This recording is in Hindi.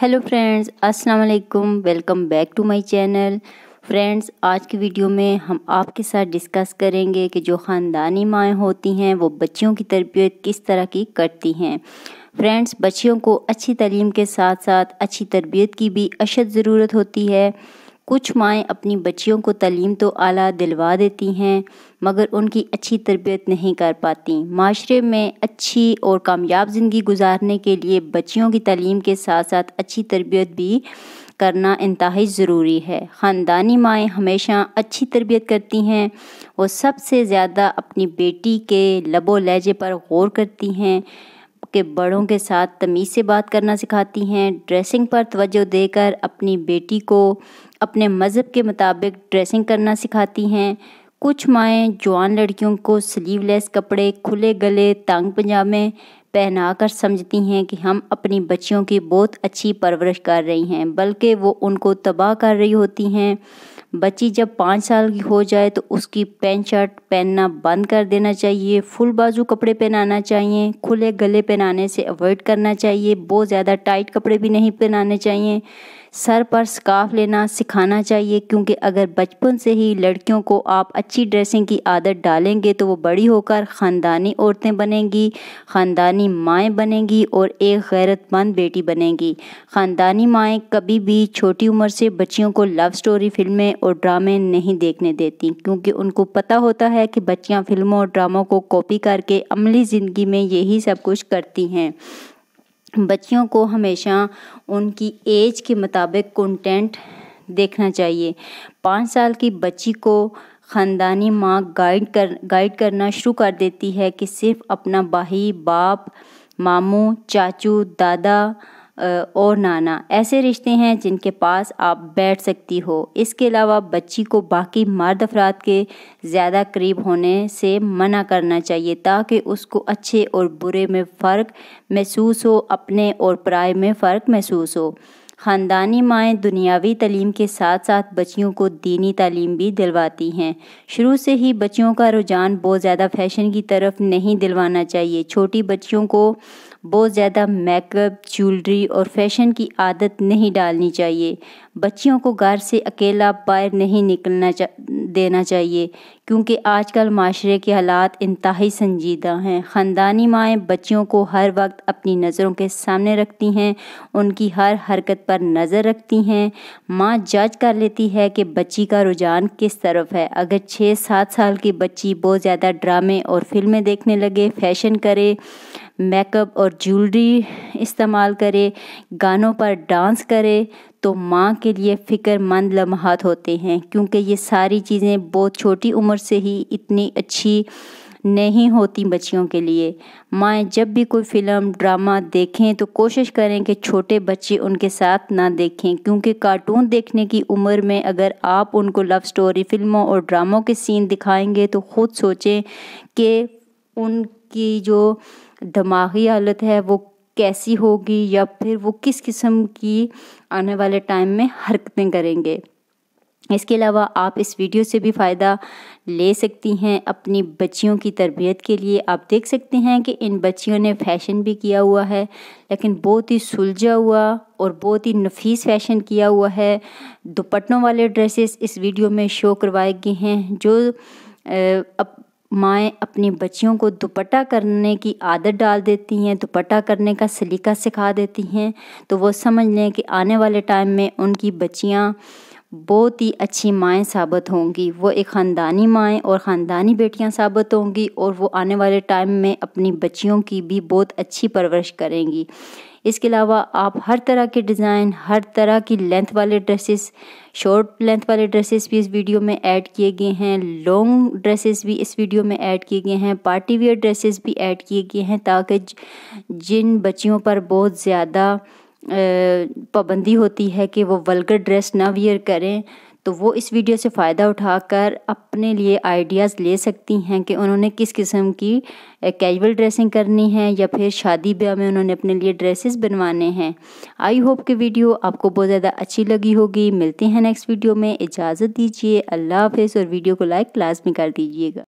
हेलो फ्रेंड्स अस्सलाम वालेकुम welcome back to my channel friends आज की वीडियो में हम आपके साथ डिस्कस करेंगे कि जो ख़ानदानी माएँ होती हैं वो बच्चियों की तरबियत किस तरह की करती हैं फ्रेंड्स बच्चियों को अच्छी तलीम के साथ साथ अच्छी तरबियत की भी अशद ज़रूरत होती है कुछ माएँ अपनी बच्चियों को तलीम तो आला दिलवा देती हैं मगर उनकी अच्छी तरबियत नहीं कर पाती माशरे में अच्छी और कामयाब ज़िंदगी गुजारने के लिए बच्चियों की तलीम के साथ साथ अच्छी तरबियत भी करना इंतहाई ज़रूरी है ख़ानदानी माएँ हमेशा अच्छी तरबियत करती हैं वो सबसे ज़्यादा अपनी बेटी के लबो लहजे पर गौर करती हैं के बड़ों के साथ तमीज़ से बात करना सिखाती हैं ड्रेसिंग पर तवज्जो देकर अपनी बेटी को अपने मज़हब के मुताबिक ड्रेसिंग करना सिखाती हैं कुछ माएँ जवान लड़कियों को स्लीवलेस कपड़े खुले गले तांग पंजामे पहना कर समझती हैं कि हम अपनी बच्चियों की बहुत अच्छी परवरिश कर रही हैं बल्कि वो उनको तबाह कर रही होती हैं बच्ची जब पाँच साल की हो जाए तो उसकी पैंट शर्ट पहनना बंद कर देना चाहिए फुल बाजू कपड़े पहनाना चाहिए खुले गले पहनाने से अवॉइड करना चाहिए बहुत ज़्यादा टाइट कपड़े भी नहीं पहनाने चाहिए सर पर स्काफ लेना सिखाना चाहिए क्योंकि अगर बचपन से ही लड़कियों को आप अच्छी ड्रेसिंग की आदत डालेंगे तो वो बड़ी होकर ख़ानदानी औरतें बनेंगी ख़ानदानी माएँ बनेंगी और एक गैरतमंद बेटी बनेंगी ख़ानदानी माएँ कभी भी छोटी उम्र से बच्चियों को लव स्टोरी फिल्में और ड्रामे नहीं देखने देती क्योंकि उनको पता होता है कि बच्चियाँ फिल्मों और ड्रामों को कॉपी करके अमली ज़िंदगी में यही सब कुछ करती हैं बच्चियों को हमेशा उनकी एज के मुताबिक कंटेंट देखना चाहिए पाँच साल की बच्ची को ख़ानदानी माँ गाइड कर गाइड करना शुरू कर देती है कि सिर्फ अपना भाई बाप मामू चाचू दादा और नाना ऐसे रिश्ते हैं जिनके पास आप बैठ सकती हो इसके अलावा बच्ची को बाकी मर्द अफराद के ज़्यादा करीब होने से मना करना चाहिए ताकि उसको अच्छे और बुरे में फ़र्क महसूस हो अपने और पराए में फ़र्क महसूस हो ख़ानदानी माएँ दुनियावी तलीम के साथ साथ बच्चियों को दीनी तलीम भी दिलवाती हैं शुरू से ही बच्चियों का रुझान बहुत ज़्यादा फैशन की तरफ नहीं दिलवाना चाहिए छोटी बच्चियों को बहुत ज़्यादा मेकअप ज्वेलरी और फैशन की आदत नहीं डालनी चाहिए बच्चियों को घर से अकेला बाहर नहीं निकलना चा, देना चाहिए क्योंकि आजकल माशरे के हालात इंतहाई संजीदा हैं ख़ानदानी माएँ बच्चियों को हर वक्त अपनी नज़रों के सामने रखती हैं उनकी हर हरकत पर नज़र रखती हैं माँ जज कर लेती है कि बच्ची का रुझान किस तरफ है अगर छः सात साल की बच्ची बहुत ज़्यादा ड्रामे और फिल्में देखने लगे फैशन करे मेकअप और ज्वेलरी इस्तेमाल करे गानों पर डांस करे तो माँ के लिए फ़िक्रमंद लम्हात होते हैं क्योंकि ये सारी चीज़ें बहुत छोटी उम्र से ही इतनी अच्छी नहीं होती बच्चियों के लिए माएँ जब भी कोई फिल्म ड्रामा देखें तो कोशिश करें कि छोटे बच्चे उनके साथ ना देखें क्योंकि कार्टून देखने की उम्र में अगर आप उनको लव स्टोरी फिल्मों और ड्रामों के सीन दिखाएंगे तो खुद सोचें कि उनकी जो दिमागी हालत है वो कैसी होगी या फिर वो किस किस्म की आने वाले टाइम में हरकतें करेंगे इसके अलावा आप इस वीडियो से भी फ़ायदा ले सकती हैं अपनी बच्चियों की तरबियत के लिए आप देख सकते हैं कि इन बच्चियों ने फैशन भी किया हुआ है लेकिन बहुत ही सुलझा हुआ और बहुत ही नफीस फैशन किया हुआ है दुपट्टों वाले ड्रेसेस इस वीडियो में शो करवाए गए हैं जो अप माएँ अपनी बच्चियों को दुपट्टा करने की आदत डाल देती हैं दुपट्टा करने का सलीका सिखा देती हैं तो वो समझ लें कि आने वाले टाइम में उनकी बच्चियाँ बहुत ही अच्छी माएँ साबित होंगी वो एक ख़ानदानी माएँ और ख़ानदानी बेटियाँ साबित होंगी और वो आने वाले टाइम में अपनी बच्चियों की भी बहुत अच्छी परवरिश करेंगी इसके अलावा आप हर तरह के डिज़ाइन हर तरह की लेंथ वाले ड्रेसेस शॉर्ट लेंथ वाले ड्रेसेस भी इस वीडियो में ऐड किए गए हैं लॉन्ग ड्रेसेस भी इस वीडियो में ऐड किए गए हैं पार्टी वेयर ड्रेसेस भी ऐड किए गए हैं ताकि जिन बच्चियों पर बहुत ज़्यादा पाबंदी होती है कि वो वल्गर ड्रेस ना वियर करें तो वो इस वीडियो से फ़ायदा उठाकर अपने लिए आइडियाज़ ले सकती हैं कि उन्होंने किस किस्म की कैजुअल ड्रेसिंग करनी है या फिर शादी ब्याह में उन्होंने अपने लिए ड्रेसेस बनवाने हैं आई होप कि वीडियो आपको बहुत ज़्यादा अच्छी लगी होगी मिलते हैं नेक्स्ट वीडियो में इजाज़त दीजिए अल्लाह हाफिज़ और वीडियो को लाइक लाजमी कर दीजिएगा